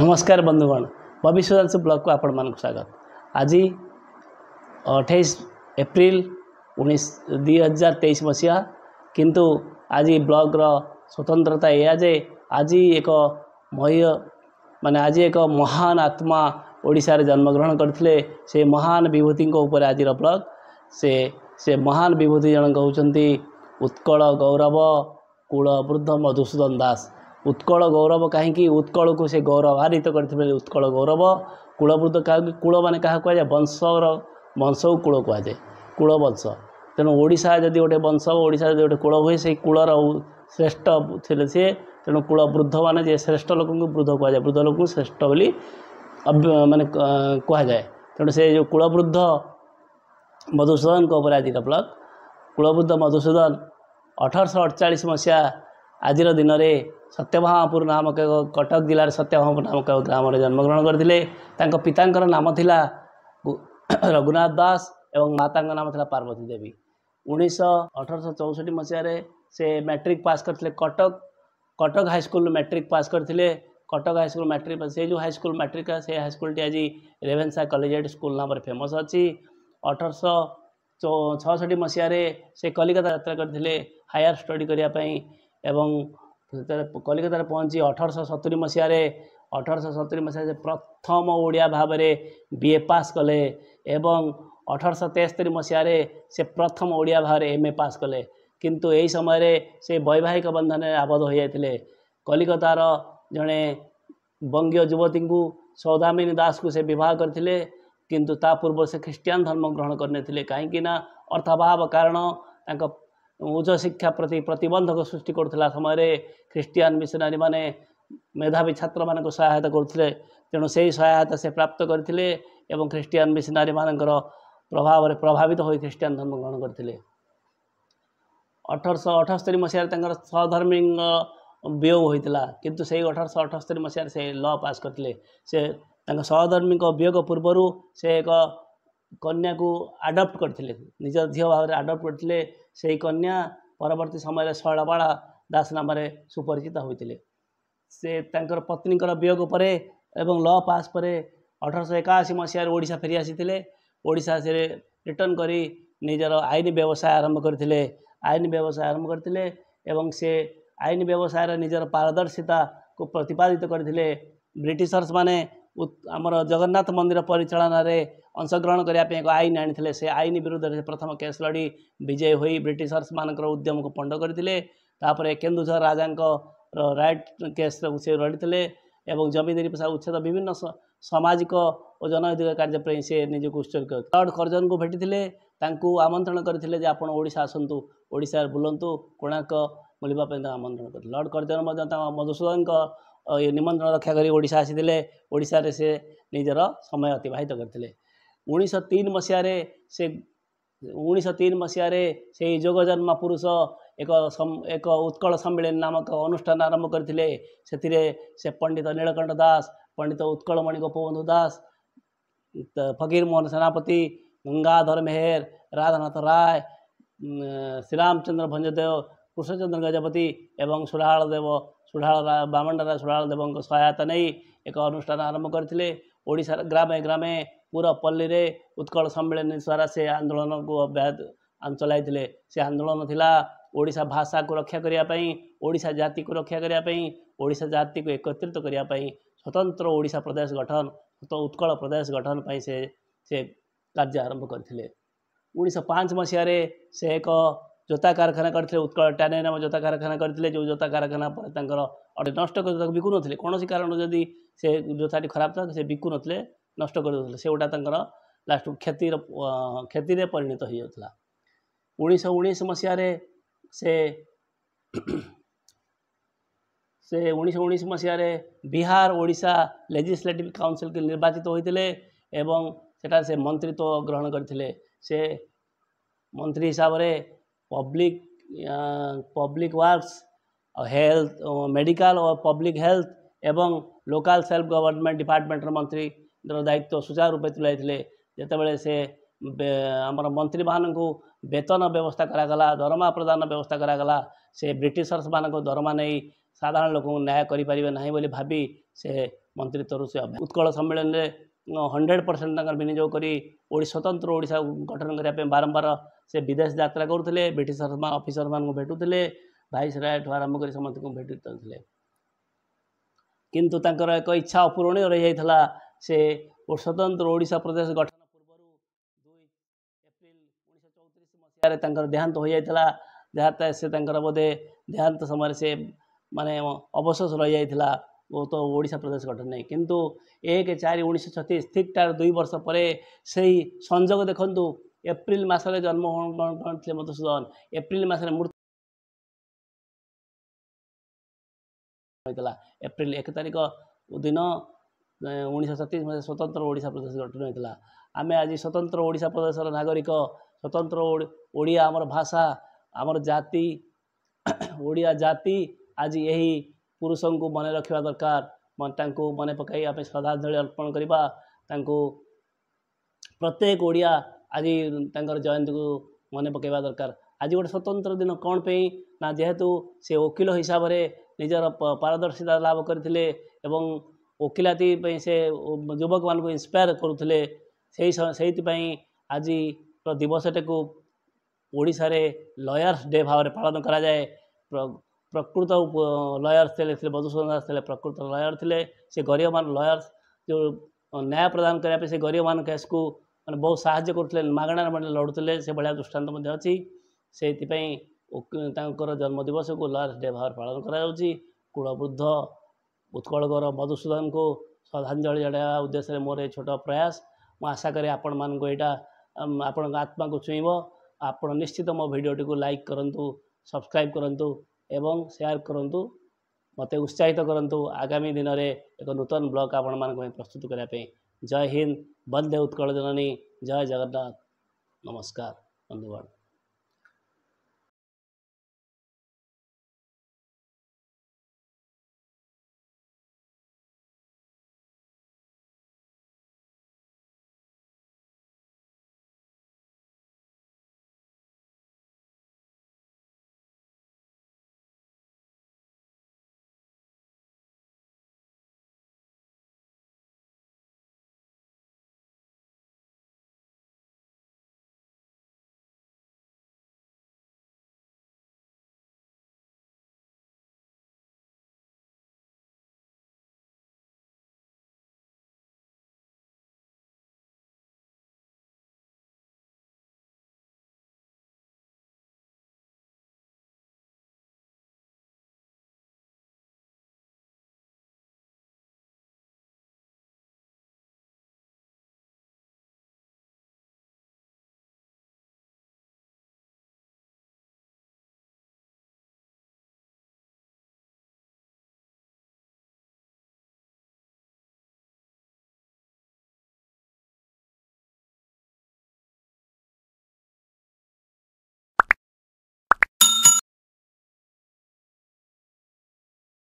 नमस्कार बन्धुगण म विश्व ब्लगको आपण म स्वागत आज अठाइस एप्रि उनी दुई हजार तेइस मसहा कि ब्लग र स्वतन्त्रता यहाँ चाहिँ आज एक म आज एक महान आत्मा रे जन्म ग्रहण गरिन् विभूतिको उप आज ब्लग से से महान विभूति जन हुन्छ उत्कल गौरव कुल वृद्ध मधुसूदन दास उत्कल गौरव उत्कल को से गौरवित गरि उत्कल गौरव कुलवृद्ध कूल म कहाँ कुरा वंश र वंशु कूल कुश तू सूल र श्रेष्ठ थिए सि तृद्ध जे श्रेष्ठ लोक वृद्ध कुरा वृद्ध लोक श्रेष्ठ बोली म कहाँ तुलवृद्ध मधुसूदनको उपराधिकल कुवृद्ध मधुसूदन अठर श अठचालिस मसहा आज दिन सत्यभामापुर नामक कटक जिले सत्यभामापुर नामक ग्राम से जन्मग्रहण करते पिता नाम थी रघुनाथ दास और माता नाम थी पार्वती देवी उन्नीस अठरश चौसठ मसीह से मैट्रिक पास करते Cuttack Cuttack high school matric pass करते कटक हाईस्कल मैट्रिक से जो हाईस्कल मैट्रिक से हाईस्कल आज रेभेन्सा कलेज स्कूल नाम फेमस अच्छी अठरश चौसठ मसीह से कलिकता जात करते हायर स्टडी करने ଯେତେବେଳେ କଲିକତାରେ ପହଞ୍ଚି ଅଠରଶହ ସତୁରି ମସିହାରେ ଅଠରଶହ ସତୁରି ମସିହାରେ ପ୍ରଥମ ଓଡ଼ିଆ ଭାବରେ ବି ଏ ପାସ୍ କଲେ ଏବଂ ଅଠରଶହ ତେସ୍ତରି ମସିହାରେ ସେ ପ୍ରଥମ ଓଡ଼ିଆ ଭାବରେ ଏମ୍ ଏ ପାସ୍ କଲେ କିନ୍ତୁ ଏହି ସମୟରେ ସେ ବୈବାହିକ ବନ୍ଧନରେ ଆବଦ୍ଧ ହୋଇଯାଇଥିଲେ କଲିକତାର ଜଣେ ବଙ୍ଗୀୟ ଯୁବତୀଙ୍କୁ ସୌଦାମିନୀ ଦାସକୁ ସେ ବିବାହ କରିଥିଲେ କିନ୍ତୁ ତା ପୂର୍ବରୁ ସେ ଖ୍ରୀଷ୍ଟିଆନ ଧର୍ମ ଗ୍ରହଣ କରିନେଇଥିଲେ କାହିଁକି ନା ଅର୍ଥାଭାବ କାରଣ ତାଙ୍କ उच्च शिक्षा प्रति प्रतीबन्धक सृष्टिको लागि खिस्टिया मिसनरी मे मेधावी छात्र छ सहायता सहायता से प्राप्त गरिान मिसनरी म प्रभाव प्रभावित हु खिस्टन धर्म ग्रहण मसीह गरि मसर्मी विय कि अठर मसीह से ल पास गरिधर्मी विय पूर्व एक କନ୍ୟାକୁ ଆଡ଼ପ୍ଟ କରିଥିଲେ ନିଜ ଝିଅ ଭାବରେ ଆଡ଼ପ୍ଟ କରିଥିଲେ ସେହି କନ୍ୟା ପରବର୍ତ୍ତୀ ସମୟରେ ଶୈଳବାଳା ଦାସ ନାମରେ ସୁପରିଚିତ ହୋଇଥିଲେ ସେ ତାଙ୍କର ପତ୍ନୀଙ୍କର ବିୟୋଗ ପରେ ଏବଂ ଲ ପାସ୍ ପରେ ଅଠରଶହ ଏକାଅଶୀ ମସିହାରେ ଓଡ଼ିଶା ଫେରି ଆସିଥିଲେ ଓଡ଼ିଶା ସେ ରିଟର୍ଣ୍ଣ କରି ନିଜର ଆଇନ ବ୍ୟବସାୟ ଆରମ୍ଭ କରିଥିଲେ ଆଇନ ବ୍ୟବସାୟ ଆରମ୍ଭ କରିଥିଲେ ଏବଂ ସେ ଆଇନ ବ୍ୟବସାୟରେ ନିଜର ପାରଦର୍ଶିତାକୁ ପ୍ରତିପାଦିତ କରିଥିଲେ ବ୍ରିଟିଶର୍ସ आम जगन्नाथ मन्दिर परिचालन अंशग्रहण गर्दा एक आइन आनि आइन विरुद्धले प्रथम केस लड़ी विजय हु ब्रिटर्स म उद्यम को पन्ड गरिपर केन्दुधर राजा राइट लड़ी लडिले ए जमिदिरी पोसा उच्छेद विभिन्न सामाजिक जननीैतिक कार्जेजको उत्सग लर्ड कर्जनको भेटिले त आमन्त्रण गरि आडा आसन्तुस बुलन्तु क बुलिपे आमन्त्रण कर लर्ड कर्जन मधुसूदनको ନିମନ୍ତ୍ରଣ ରକ୍ଷା କରି ଓଡ଼ିଶା ଆସିଥିଲେ ଓଡ଼ିଶାରେ ସେ ନିଜର ସମୟ ଅତିବାହିତ କରିଥିଲେ ଉଣେଇଶହ ତିନି ମସିହାରେ ସେ ଉଣେଇଶହ ତିନି ମସିହାରେ ସେହି ଯୋଗଜନ୍ମା ପୁରୁଷ ଏକ ଏକ ଉତ୍କଳ ସମ୍ମିଳନୀ ନାମକ ଅନୁଷ୍ଠାନ ଆରମ୍ଭ କରିଥିଲେ ସେଥିରେ ସେ ପଣ୍ଡିତ ନୀଳକଣ୍ଠ ଦାସ ପଣ୍ଡିତ ଉତ୍କଳମଣି ଗୋପବନ୍ଧୁ ଦାସ ଫକୀର ମୋହନ ସେନାପତି ଗଙ୍ଗାଧର ମେହେର ରାଧାନାଥ ରାୟ ଶ୍ରୀରାମଚନ୍ଦ୍ର ଭଞ୍ଜଦେବ କୃଷ୍ଣଚନ୍ଦ୍ର ଗଜପତି ଏବଂ ସୁରାଳ ଦେବ सोधााल्डारा सिढाल देव सहायता नै एक अनुष्ठान आरम्भ गरि ग्राम ग्रामे पुरपल्ली उत्कल सम्मिल सन्दोलनको अब्याहत चलैले से आन्दोलन थाहा ओडा भाषाको रक्षा रक्षाकै ओडा जातिको एकत्रित प्रदेश गठन उत्कल प्रदेश गठनप आरम्भ गरिन्छ से एक ଯୋତା କାରଖାନା କରିଥିଲେ ଉତ୍କଳ ନାମ ଯୋତା କାରଖାନା କରିଥିଲେ ଯେଉଁ ଯୋତା କାରଖାନା ପରେ ତାଙ୍କର ଅଟେ ନଷ୍ଟ କରି ତାକୁ ବିକୁନଥିଲେ କୌଣସି କାରଣ ଯଦି ସେ ଯୋତାଟି ଖରାପ ଥିଲା ସେ ବିକୁନଥିଲେ ନଷ୍ଟ କରିଦେଉଥିଲେ ସେଗୁଡ଼ା ତାଙ୍କର ଲାଷ୍ଟକୁ କ୍ଷତିର କ୍ଷତିରେ ପରିଣତ ହୋଇଯାଉଥିଲା ଉଣେଇଶହ ଉଣେଇଶ ମସିହାରେ ସେ ସେ ଉଣେଇଶହ ଉଣେଇଶ ମସିହାରେ ବିହାର ଓଡ଼ିଶା ଲେଜିସ୍ଲେଟିଭ୍ କାଉନସିଲ୍କି ନିର୍ବାଚିତ ହୋଇଥିଲେ ଏବଂ ସେଠାରେ ସେ ମନ୍ତ୍ରିତ୍ୱ ଗ୍ରହଣ କରିଥିଲେ ସେ ମନ୍ତ୍ରୀ ହିସାବରେ public public works health medical और पब्लिक हेल्थ एवं लोकाल सेल्फ गवर्नमेंट डिपार्टमेंटर मंत्री दायित्व सुचारू रूपे तुलाइले जितेबले से आम मंत्री मान को वेतन व्यवस्था करागला दरमा प्रदान व्यवस्था करागला से ब्रिटिशर्स मान दरमा नहीं साधारण लोक न्याय करें ना भाभी से मंत्रित्व से उत्कल सम्मेलन में हंड्रेड परसेंट विनियोग स्वतंत्र ओडा गठन करने बारंबार से विदेश जात्रा करुले ब्रिटर अफिसर मान भेटुले भाइस राय ठू आरंभ कर समस्त को भेटुले किंतु तर एक इच्छा अपूरणीय रही जाता से स्वतंत्र ओडा प्रदेश गठन पूर्व दुई एप्रिल उन्नीस चौतीस मसीह देहांत हो जाता जहाँ से बोधे देहांत समय से मानने अवशेष रही जाता ତ ଓଡ଼ିଶା ପ୍ରଦେଶ ଗଠନ ନାହିଁ କିନ୍ତୁ ଏକ ଚାରି ଉଣେଇଶହ ଛତିଶ ଠିକ୍ ତା'ର ଦୁଇ ବର୍ଷ ପରେ ସେହି ସଂଯୋଗ ଦେଖନ୍ତୁ ଏପ୍ରିଲ ମାସରେ ଜନ୍ମ କରିଥିଲେ ମଧୁସୂଦନ ଏପ୍ରିଲ ମାସରେ ମୃତ୍ୟୁ ହୋଇଥିଲା ଏପ୍ରିଲ ଏକ ତାରିଖ ଦିନ ଉଣେଇଶହ ସତେଇଶ ମସିହା ସ୍ୱତନ୍ତ୍ର ଓଡ଼ିଶା ପ୍ରଦେଶ ଗଠନ ହୋଇଥିଲା ଆମେ ଆଜି ସ୍ୱତନ୍ତ୍ର ଓଡ଼ିଶା ପ୍ରଦେଶର ନାଗରିକ ସ୍ୱତନ୍ତ୍ର ଓଡ଼ିଆ ଆମର ଭାଷା ଆମର ଜାତି ଓଡ଼ିଆ ଜାତି ଆଜି ଏହି पुरुष को मन रखा दरकार मन पक श्रद्धाजलि अर्पण करवा प्रत्येक ओडिया आज तर जयंती को मन पक दरकार आज गोटे स्वतंत्र दिन कौन पर ना जेहेतु से वकिल हिसाब से निजर पारदर्शिता लाभ करते वकिलाती से युवक मान इंस्पायर करुले से आज दिवस टेक ओडारे लयर्स डे भाव पालन कराए ପ୍ରକୃତ ଲୟର୍ସ ଥିଲେ ଶ୍ରୀ ମଧୁସୂଦନ ଦାସ ଥିଲେ ପ୍ରକୃତ ଲୟର୍ ଥିଲେ ସେ ଗରିବମାନ ଲୟର୍ସ ଯେଉଁ ନ୍ୟାୟ ପ୍ରଦାନ କରିବା ପାଇଁ ସେ ଗରିବମାନ କେସ୍କୁ ମାନେ ବହୁତ ସାହାଯ୍ୟ କରୁଥିଲେ ମାଗଣାରେ ମାନେ ଲଢ଼ୁଥିଲେ ସେଭଳିଆ ଦୃଷ୍ଟାନ୍ତ ମଧ୍ୟ ଅଛି ସେଇଥିପାଇଁ ତାଙ୍କର ଜନ୍ମଦିବସକୁ ଲୟର୍ସ ଡେ ଭାବରେ ପାଳନ କରାଯାଉଛି କୁଳବୃଦ୍ଧ ଉତ୍କଳଗର ମଧୁସୂଦନଙ୍କୁ ଶ୍ରଦ୍ଧାଞ୍ଜଳି ଜଣାଇବା ଉଦ୍ଦେଶ୍ୟରେ ମୋର ଏ ଛୋଟ ପ୍ରୟାସ ମୁଁ ଆଶା କରେ ଆପଣମାନଙ୍କୁ ଏଇଟା ଆପଣଙ୍କ ଆତ୍ମାକୁ ଛୁଇଁବ ଆପଣ ନିଶ୍ଚିତ ମୋ ଭିଡ଼ିଓଟିକୁ ଲାଇକ୍ କରନ୍ତୁ ସବସ୍କ୍ରାଇବ୍ କରନ୍ତୁ ଏବଂ ସେୟାର କରନ୍ତୁ ମୋତେ ଉତ୍ସାହିତ କରନ୍ତୁ ଆଗାମୀ ଦିନରେ ଏକ ନୂତନ ବ୍ଲଗ୍ ଆପଣମାନଙ୍କ ପାଇଁ ପ୍ରସ୍ତୁତ କରିବା ପାଇଁ ଜୟ ହିନ୍ଦ ବନ୍ଦେ ଉତ୍କଳ ଜନନୀ ଜୟ ଜଗନ୍ନାଥ ନମସ୍କାର ବନ୍ଧୁଗଣ